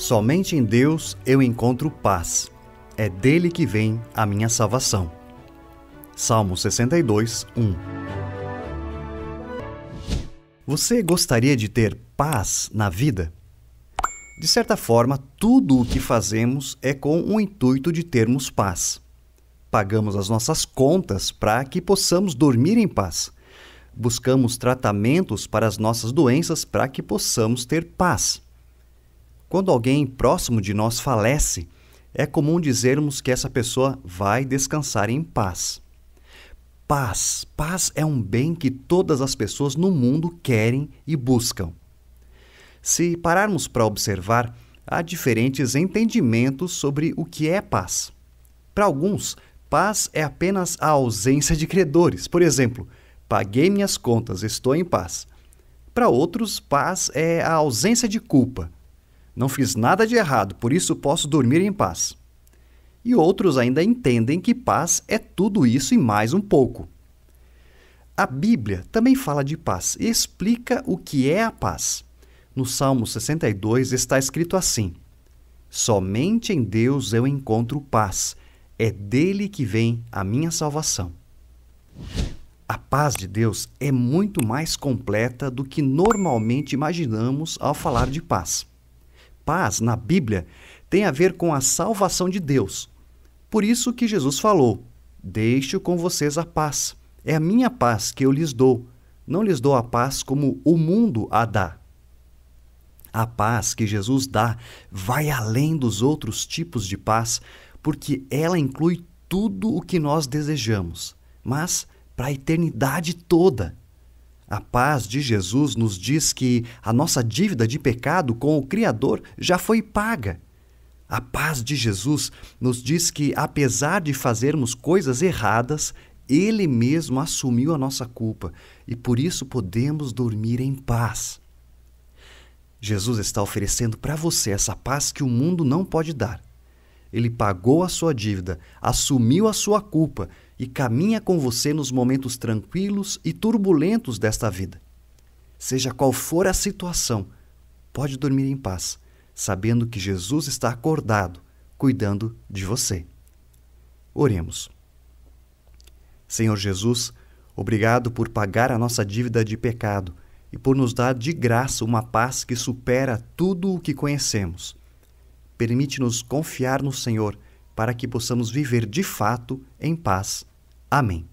Somente em Deus eu encontro paz. É dele que vem a minha salvação. Salmo 62, 1. Você gostaria de ter paz na vida? De certa forma, tudo o que fazemos é com o intuito de termos paz. Pagamos as nossas contas para que possamos dormir em paz. Buscamos tratamentos para as nossas doenças para que possamos ter paz quando alguém próximo de nós falece, é comum dizermos que essa pessoa vai descansar em paz. Paz, paz é um bem que todas as pessoas no mundo querem e buscam. Se pararmos para observar, há diferentes entendimentos sobre o que é paz. Para alguns, paz é apenas a ausência de credores. Por exemplo, paguei minhas contas, estou em paz. Para outros, paz é a ausência de culpa não fiz nada de errado, por isso posso dormir em paz. E outros ainda entendem que paz é tudo isso e mais um pouco. A Bíblia também fala de paz e explica o que é a paz. No Salmo 62 está escrito assim: Somente em Deus eu encontro paz, é dele que vem a minha salvação. A paz de Deus é muito mais completa do que normalmente imaginamos ao falar de paz paz na Bíblia tem a ver com a salvação de Deus. Por isso que Jesus falou: Deixo com vocês a paz. É a minha paz que eu lhes dou. Não lhes dou a paz como o mundo a dá. A paz que Jesus dá vai além dos outros tipos de paz, porque ela inclui tudo o que nós desejamos, mas para a eternidade toda. A paz de Jesus nos diz que a nossa dívida de pecado com o Criador já foi paga. A paz de Jesus nos diz que, apesar de fazermos coisas erradas, Ele mesmo assumiu a nossa culpa e por isso podemos dormir em paz. Jesus está oferecendo para você essa paz que o mundo não pode dar. Ele pagou a sua dívida, assumiu a sua culpa e caminha com você nos momentos tranquilos e turbulentos desta vida. Seja qual for a situação, pode dormir em paz, sabendo que Jesus está acordado, cuidando de você. Oremos. Senhor Jesus, obrigado por pagar a nossa dívida de pecado e por nos dar de graça uma paz que supera tudo o que conhecemos permite-nos confiar no Senhor para que possamos viver de fato em paz. Amém.